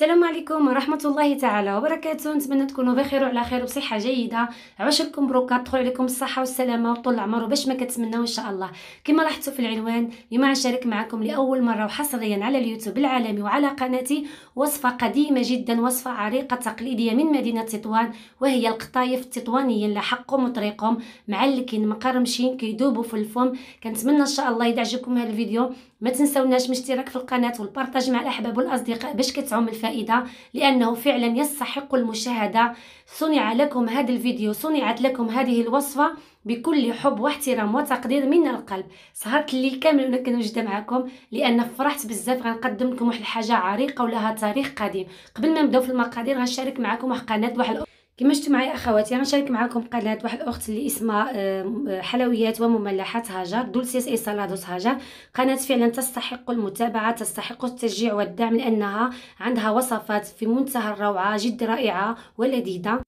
السلام عليكم ورحمة الله تعالى وبركاته نتمنى تكونوا بخير وعلى خير وبصحة جيدة عشركم بروكا تدخل عليكم الصحة والسلامة وطول العمر وباش ما كتمناو إن شاء الله كما لاحظتوا في العنوان اليوم غنشارك معكم لأول مرة وحصريا على اليوتيوب العالمي وعلى قناتي وصفة قديمة جدا وصفة عريقة تقليدية من مدينة تطوان وهي القطايف التطوانيين لحقهم وطريقهم معلكين مقرمشين كيدوبوا في الفم كنتمنى إن شاء الله يدعجبكم هذا الفيديو ما تنسوناش من اشتراك في القناة والبارطاج مع الأحباب والأصدقاء باش كتعم الفائدة الفائدة لأنه فعلا يستحق المشاهدة صنع لكم هذا الفيديو صنعت لكم هذه الوصفة بكل حب واحترام وتقدير من القلب سهرت الليل كامل وانا كنوجد معكم لان فرحت بزاف غنقدم لكم واحد الحاجه عريقه ولها تاريخ قديم قبل ما نبداو في المقادير غنشارك معكم واحد قناه واحد كما شفتوا معايا اخواتي غنشارك معكم قناه واحد الاخت اللي اسمها آه، حلويات ومملحات هاجر دولسيس اي سالادوس هاجر قناه فعلا تستحق المتابعه تستحق التشجيع والدعم لانها عندها وصفات في منتهى الروعه جد رائعه ولذيذه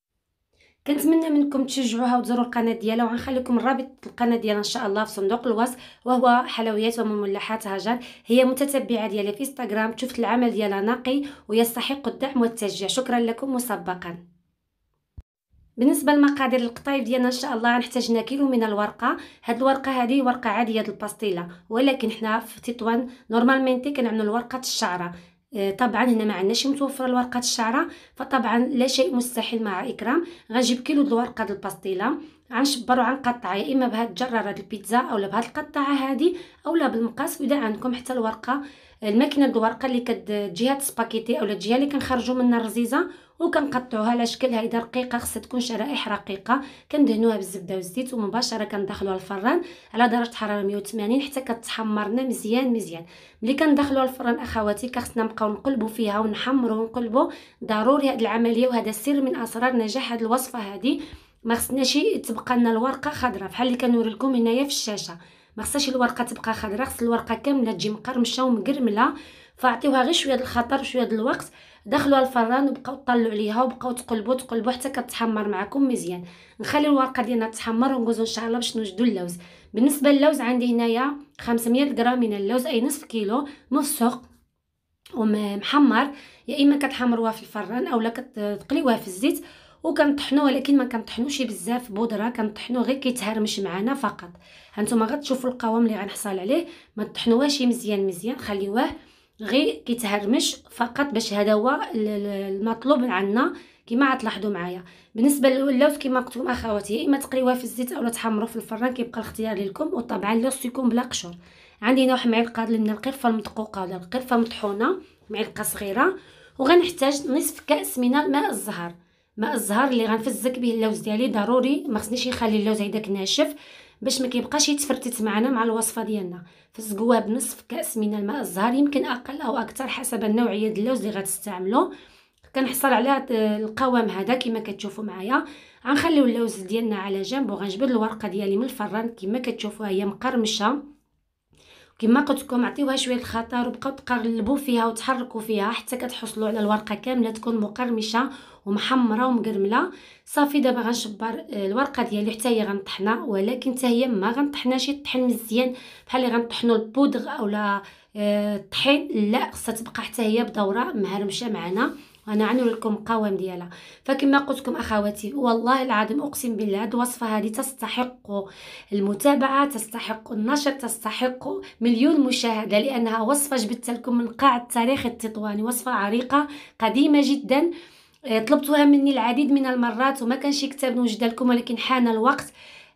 كنتمنى منكم تشجعوها وتزوروا القناه ديالها وغنخليكم رابط القناه ديالها ان شاء الله في صندوق الوصف وهو حلويات ومملحات هاجر هي متتبعه ديالي في انستغرام شفت العمل ديالها نقي ويستحق الدعم والتشجيع شكرا لكم مسبقا بالنسبه لمقادير القطايف ديالنا ان شاء الله غنحتاجنا كيلو من الورقه هاد الورقه هذه ورقه عاديه ديال الباستيلا ولكن حنا في تطوان تي كنعملوا الورقه الشعره آه، طبعا هنا ما عندناش متوفره الورقه الشعره فطبعا لا شيء مستحيل مع اكرام غنجيب كيلو ديال الورقه ديال الباستيلا غنشبر وغنقطعها يا اما بهاد الجراره البيتزا اولا بهاد القطعه هذه اولا بالمقاس واذا عندكم حتى الورقه الماكينه الدوارقه اللي هاد سباكيتي اولا الجهه اللي كنخرجوا منها الرزيزه وكنقطعوها على شكل اذا رقيقه خصها تكون شرائح رقيقه كندهنوها بالزبده والزيت ومباشره كندخلوها الفران على درجه حراره 180 حتى كتحمرنا مزيان مزيان ملي كندخلوها الفران اخواتي كخصنا نبقاو نقلبوا فيها ونحمروا ونقلبوا ضروري هذه العمليه وهذا سر من اسرار نجاح هذه الوصفه هذه ما خصناش تبقى لنا الورقه خضراء بحال اللي كنوري لكم هنايا في الشاشه ما خصهاش الورقه تبقى خضراء خص الورقه كامله تجي مقرمشه ومقرمله فاعطيوها غير شويه الخطر شويه الوقت دخلوها الفران وبقاو طلعوا عليها وبقاو تقلبوا تقلبوا حتى كتحمر معكم مزيان نخلي الورقه ديالنا تحمر ونغوزو ان شاء الله باش نوجدوا اللوز بالنسبه للوز عندي هنايا 500 غرام من اللوز اي نصف كيلو مفسوق ومحمر يا اما كتحمروها في الفران اولا كتقليوها في الزيت وكنطحنوه ولكن ما كنطحنوش بزاف بودره كنطحنوه غير كيتهرمش معانا فقط هانتوما غتشوفوا القوام اللي غنحصل عليه ما تطحنوهش مزيان مزيان خليوه غير كيتهرمش فقط باش هذا هو المطلوب عنا كما غتلاحظوا معايا بالنسبه للولاوت كما قلت لكم اخواتي يا اما تقليوها في الزيت اولا تحمروه في الفران كيبقى الاختيار لكم وطبعا لوس يكون بلا قشور عندي هنا واحد معلقه من القرفه المدقوقه ولا القرفه المطحونه معلقه صغيره وغنحتاج نصف كاس من ماء الزهر ماء الزهر اللي غنفزك به اللوز ديالي ضروري ما خصنيش نخلي اللوز هيداك ناشف باش ما كيبقاش يتفرتت معنا مع الوصفه ديالنا فزقوها بنصف كاس من الماء الزهر يمكن اقل او اكثر حسب النوعيه ديال اللوز اللي غتستعملو كنحصل على القوام هذا كما كتشوفوا معايا غنخليو اللوز ديالنا على جنب وغنجبد الورقه ديالي من الفران كما كتشوفوها هي مقرمشه كما قلت لكم عطيوها شويه الخطر وبقاو تقلبوا فيها وتحركوا فيها حتى كتحصلوا على الورقه كامله تكون مقرمشه ومحمره ومقرمله صافي دابا غنشبر آه، الورقه ديالي حتى هي غنطحنها ولكن حتى هي ما غنطحناش طحن مزيان بحال اللي غنطحنوا البودغ اولا آه، الطحين لا خصها تبقى حتى هي بدوره مهرمشه معنا وانا عنو لكم القوام ديالها فكما قلت لكم اخواتي والله العظيم اقسم بالله هاد الوصفه هذه تستحق المتابعه تستحق النشر تستحق مليون مشاهده لانها وصفه جبتها لكم من قاع التاريخ التطواني وصفه عريقه قديمه جدا آه، طلبتوها مني العديد من المرات وما كانش كتاب نوجد لكم ولكن حان الوقت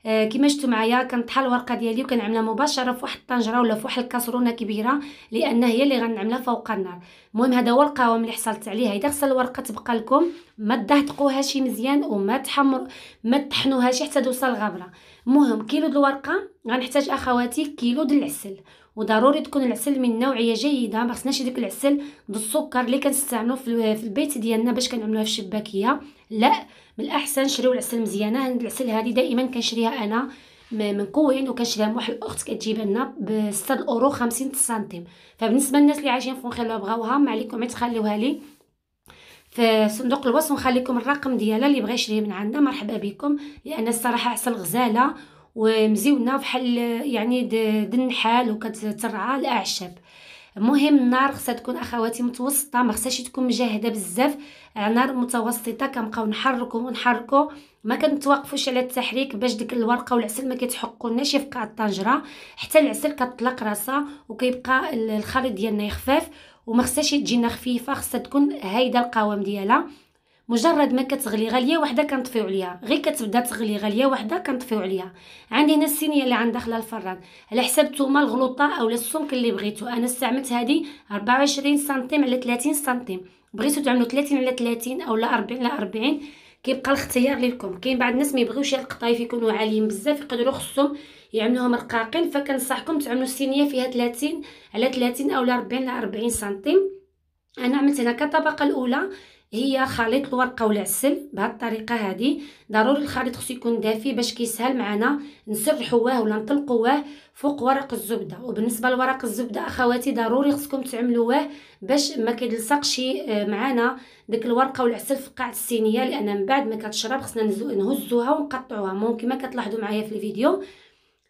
آه، كيما شفتوا معايا كنطحى الورقه ديالي وكنعملها مباشره في واحد الطنجره ولا في واحد الكاسرونه كبيره لان هي اللي غنعملها فوق النار المهم هذا هو القوام اللي حصلت عليه هيدا خصها الورقه تبقى لكم ما تدهقوهاش مزيان وما تحمر ما تطحنوهاش حتى توصل الغبره المهم كيلو د الورقه غنحتاج اخواتي كيلو د العسل وضروري تكون العسل من نوعيه جيده ما خصناش ديك العسل بالسكر السكر اللي كنستعملو في البيت ديالنا باش كنعملوها في الشباكيه لا من الاحسن نشريو العسل مزيانه هاد العسل هذه دائما كنشريها انا من كوين وكنشريها من واحد الاخت كتجيب لنا ب 6 اورو 50 سنتيم فبالنسبه للناس اللي عايشين في فونخيلا بغاوها ما عليكم غير تخليوها لي في صندوق الوصف ونخليكم الرقم ديالها اللي بغى يشري من عندنا مرحبا بكم لان الصراحه عسل غزاله ومزيونه بحال يعني د النحال وكترعى الاعشاب مهم النار خصها تكون اخواتي متوسطه ما خصهاش تكون مجهده بزاف آه، نار متوسطه كنبقاو نحركو ونحركو ما كنتوقفوش على التحريك باش ديك الورقه والعسل ما كيتحقوناش يبقى على الطنجره حتى العسل كطلق راسها وكيبقى الخليط ديالنا يخفاف وما خصهاش تجينا خفيفه خصها تكون هايده القوام ديالها مجرد ما كتغلي غاليه وحده كنطفيو عليها غير كتبدا تغلي غاليه وحده كنطفيو عليها عندي هنا الصينيه اللي عندها داخله الفران على حساب نتوما الغلوطه اولا السمك اللي بغيتو انا استعملت هذه 24 سنتيم على 30 سنتيم بغيتو تعملوا 30 على 30 اولا 40 على 40 كيبقى الاختيار ليكم كاين بعض الناس ما يبغيوش القطايف يكونوا عاليين بزاف يقدروا خصهم يعملوهم رقاقين فكنصحكم تعملوا الصينيه فيها 30 على 30 اولا 40 على 40 سنتيم انا عملت هنا كطبقه الاولى هي خليط الورقه والعسل بهاد الطريقه هذه ضروري الخليط خصو يكون دافي باش كيسهل معنا نسرحوه ولا نطلقوه فوق ورق الزبده وبالنسبه لورق الزبده اخواتي ضروري خصكم تعملوه باش ما كيلصقش آه، معنا ديك الورقه والعسل في قاع الصينيه لان من بعد ما كتشرب خصنا نهزوها ونقطعوها ممكن ما كتلاحظوا معايا في الفيديو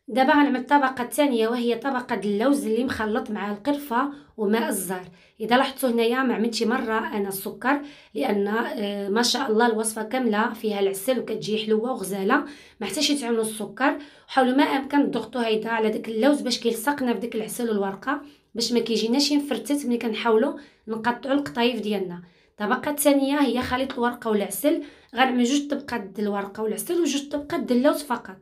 دابا غنعمل الطبقه الثانيه وهي طبقه اللوز اللي مخلط مع القرفه وماء الزهر اذا لاحظتوا هنايا ما عملتش مره انا السكر لان آه، ما شاء الله الوصفه كامله فيها العسل وكتجي حلوه وغزاله ما حتاش تعملوا السكر حاولوا ما امكن تضغطوا هيدا على داك اللوز باش كيلصقنا في داك العسل والورقه باش ما كيجيناش ينفرتت ملي كنحاولوا نقطعوا القطايف ديالنا الطبقه الثانيه هي خليط الورقه والعسل غنعمل جوج طبقات ديال الورقه والعسل وجوج طبقات ديال اللوز فقط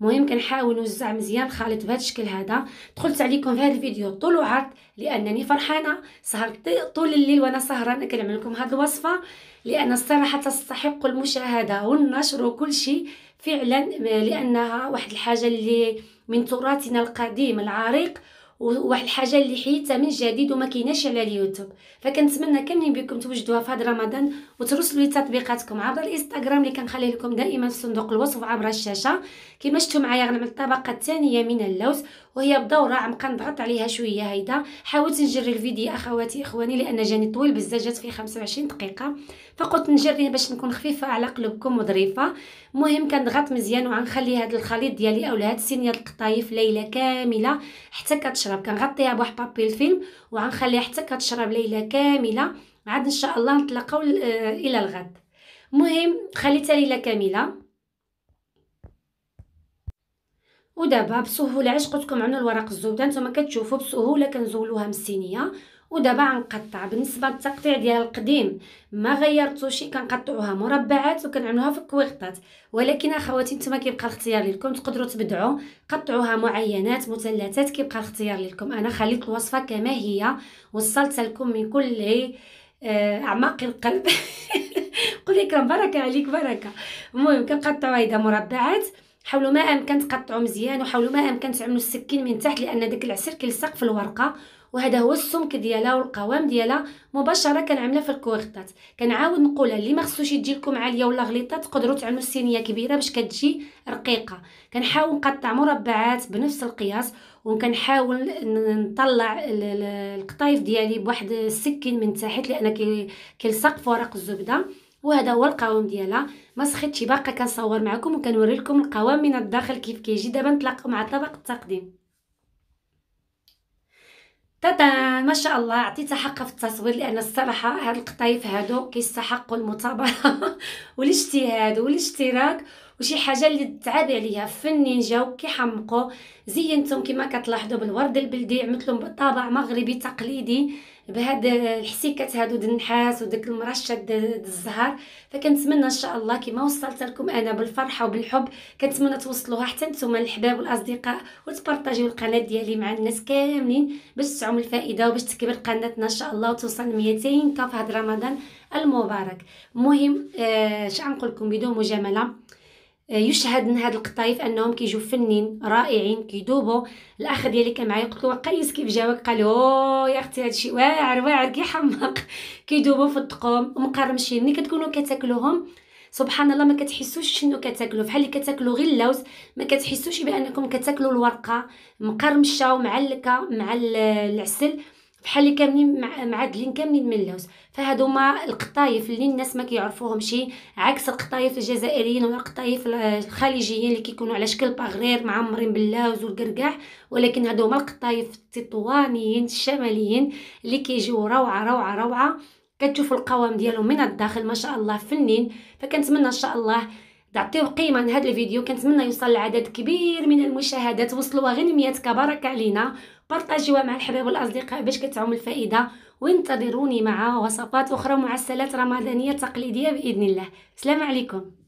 مهم كنحاول نوزع مزيان خليط بهذا الشكل هذا دخلت عليكم في هذا الفيديو طول وعرض لانني فرحانه سهرت طول الليل وانا سهرانه كنعمل لكم هذه الوصفه لان الصراحه تستحق المشاهده والنشر وكل شيء فعلا لانها واحد الحاجه اللي من تراثنا القديم العريق وواحد الحاجه اللي حيدتها من جديد وما كايناش على اليوتيوب فكنتمنى كاملين بكم توجدوها في هذا رمضان وترسلوا لي تطبيقاتكم عبر الانستغرام اللي كنخليه لكم دائما في صندوق الوصف عبر الشاشه كما شفتوا معايا غنعمل الطبقه الثانيه من اللوز وهي بدورة عم كنضغط عليها شويه هيدا حاولت نجري الفيديو اخواتي اخواني لان جاني طويل بزاف جات فيه 25 دقيقه فقلت نجريه باش نكون خفيفه على قلوبكم وظريفه المهم كنضغط مزيان وغنخلي هذا الخليط ديالي اولا هاد السينيه القطايف ليله كامله حتى كتشرب كنغطيها بواحد بابي الفيلم وغنخليها حتى كتشرب ليله كامله عاد ان شاء الله نتلاقاو آه، الى الغد المهم خليتها ليله كامله ودابا بسهوله علاش قلتلكم عنو الورق الزبده نتوما كتشوفوا بسهوله كنزولوها من الصينيه ودابا غنقطع بالنسبه للتقطيع ديال القديم ما غيرتوش كنقطعوها مربعات وكنعملوها في الكويغطات ولكن اخواتي نتوما كيبقى الاختيار لكم تقدروا تبدعوا قطعوها معينات مثلثات كيبقى الاختيار لكم انا خليت الوصفه كما هي وصلت لكم من كل آه، اعماق القلب قولي لك بركه عليك بركه المهم كنقطعوا هيدا مربعات حاولوا ما امكن تقطعوا مزيان وحاولوا ما امكن تعملوا السكين من تحت لان داك العسل كيلصق في الورقه وهذا هو السمك ديالها والقوام ديالها مباشره كنعملها في الكويغطات كنعاود نقولها اللي ما خصوش تجي لكم عاليه ولا غليطه تقدروا تعملوا صينيه كبيره باش كتجي رقيقه كنحاول نقطع مربعات بنفس القياس وكنحاول نطلع القطايف ديالي بواحد السكين من تحت لان كيلصق في ورق الزبده وهذا هو القوام ديالها ما سخيتش باقا كنصور معكم وكنوري لكم القوام من الداخل كيف كيجي دابا نتلاقاو مع طبق التقديم تاتا ما شاء الله عطيتها حقها في التصوير لان الصراحه هاد القطايف هادو كيستحقوا المتابعه والاجتهاد والاشتراك وشي حاجه اللي تعاب عليها فنين جاو كيحمقوا زينتهم كما كتلاحظوا بالورد البلدي لهم بطابع مغربي تقليدي بهاد الحسيكات هادو د النحاس وداك المرشد د الزهر فكنتمنى ان شاء الله كما وصلت لكم انا بالفرحه وبالحب كنتمنى توصلوها حتى نتوما الاحباب والاصدقاء وتبارطاجيو القناه ديالي مع الناس كاملين باش تعم الفائده وباش تكبر قناتنا ان شاء الله وتوصل 200 كاف هذا رمضان المبارك المهم اش آه غنقول لكم بدون مجامله آه، يشهد من هاد القطايف انهم كيجيو فنين رائعين كيدوبوا الاخ ديالي كان معايا قلت له قيس كيف جاوك قال له يا اختي هادشي واعر واعر كيحمق كيدوبوا في الطقوم مقرمشين ملي كتكونوا كتاكلوهم سبحان الله ما كتحسوش شنو كتاكلوا بحال اللي كتاكلوا غير اللوز ما كتحسوش بانكم كتاكلوا الورقه مقرمشه ومعلكه مع العسل بحال اللي كاملين معدلين معادلين كاملين من اللوز فهادو ما القطايف اللي الناس ما شي عكس القطايف الجزائريين ولا القطايف الخليجيين اللي كيكونوا على شكل باغرير معمرين باللوز والقرقاع ولكن هادو ما القطايف التطوانيين الشماليين اللي كيجيو روعه روعه روعه كتشوفوا القوام ديالهم من الداخل ما شاء الله فنين فكنتمنى ان شاء الله تعطيو قيمه لهذا الفيديو كنتمنى يوصل لعدد كبير من المشاهدات وصلوها غير 100 كبارك علينا بارطاجيوها مع الحبايب والاصدقاء باش كتعم الفائده وانتظروني مع وصفات اخرى ومعسلات رمضانيه تقليديه باذن الله السلام عليكم